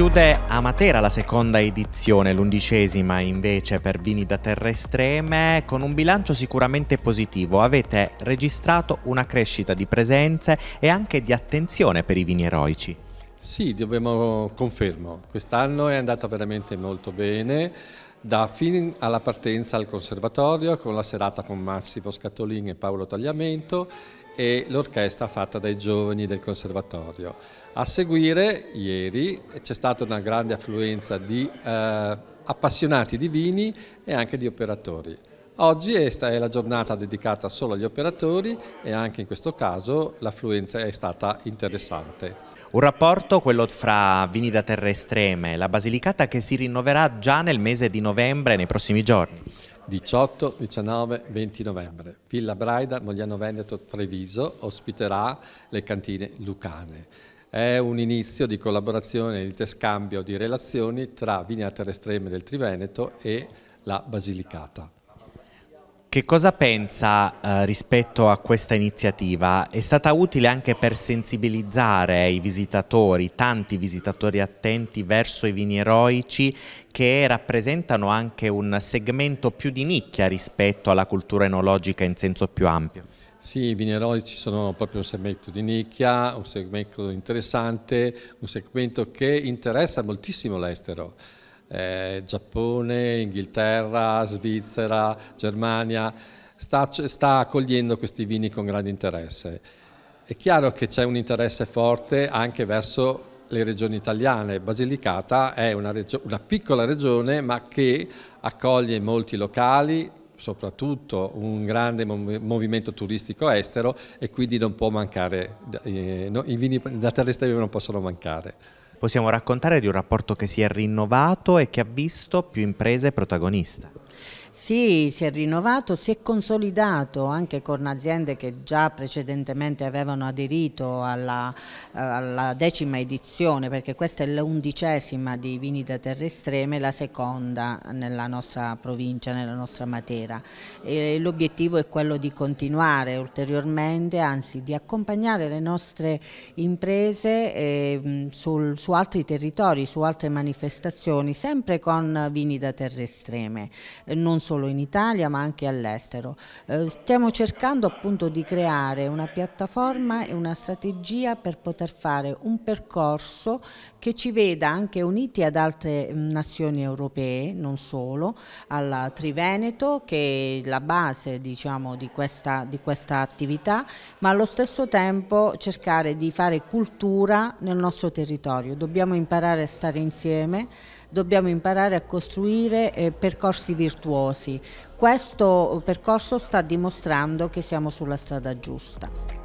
Chiude a Matera la seconda edizione, l'undicesima invece per vini da Terre estreme, con un bilancio sicuramente positivo. Avete registrato una crescita di presenze e anche di attenzione per i vini eroici. Sì, dobbiamo confermo. Quest'anno è andata veramente molto bene da fin alla partenza al conservatorio con la serata con Massimo Scatolin e Paolo Tagliamento e l'orchestra fatta dai giovani del conservatorio. A seguire, ieri, c'è stata una grande affluenza di eh, appassionati di vini e anche di operatori. Oggi è la giornata dedicata solo agli operatori e anche in questo caso l'affluenza è stata interessante. Un rapporto, quello fra vini da terre estreme, e la Basilicata che si rinnoverà già nel mese di novembre, nei prossimi giorni. 18, 19, 20 novembre. Villa Braida, Mogliano Veneto, Treviso ospiterà le cantine lucane. È un inizio di collaborazione e di interscambio di relazioni tra Vini da Terre Estreme del Triveneto e la Basilicata. Che cosa pensa eh, rispetto a questa iniziativa? È stata utile anche per sensibilizzare i visitatori, tanti visitatori attenti verso i vini eroici che rappresentano anche un segmento più di nicchia rispetto alla cultura enologica in senso più ampio? Sì, i vini eroici sono proprio un segmento di nicchia, un segmento interessante, un segmento che interessa moltissimo l'estero eh, Giappone, Inghilterra, Svizzera, Germania, sta, sta accogliendo questi vini con grande interesse. È chiaro che c'è un interesse forte anche verso le regioni italiane. Basilicata è una, una, piccola regione ma che accoglie molti locali, soprattutto un grande movimento turistico estero e quindi non può mancare, eh, no, i vini da terrestre non possono mancare possiamo raccontare di un rapporto che si è rinnovato e che ha visto più imprese protagoniste. Sì, si è rinnovato, si è consolidato anche con aziende che già precedentemente avevano aderito alla, eh, alla decima edizione, perché questa è l'undicesima di Vini da Terre Estreme, la seconda nella nostra provincia, nella nostra Matera. L'obiettivo è quello di continuare ulteriormente, anzi di accompagnare le nostre imprese eh, sul, su altri territori, su altre manifestazioni, sempre con Vini da Terre Estreme. Non solo in Italia ma anche all'estero. Eh, stiamo cercando appunto di creare una piattaforma e una strategia per poter fare un percorso che ci veda anche uniti ad altre mm, nazioni europee, non solo, alla Triveneto che è la base diciamo, di, questa, di questa attività, ma allo stesso tempo cercare di fare cultura nel nostro territorio. Dobbiamo imparare a stare insieme dobbiamo imparare a costruire eh, percorsi virtuosi. Questo percorso sta dimostrando che siamo sulla strada giusta.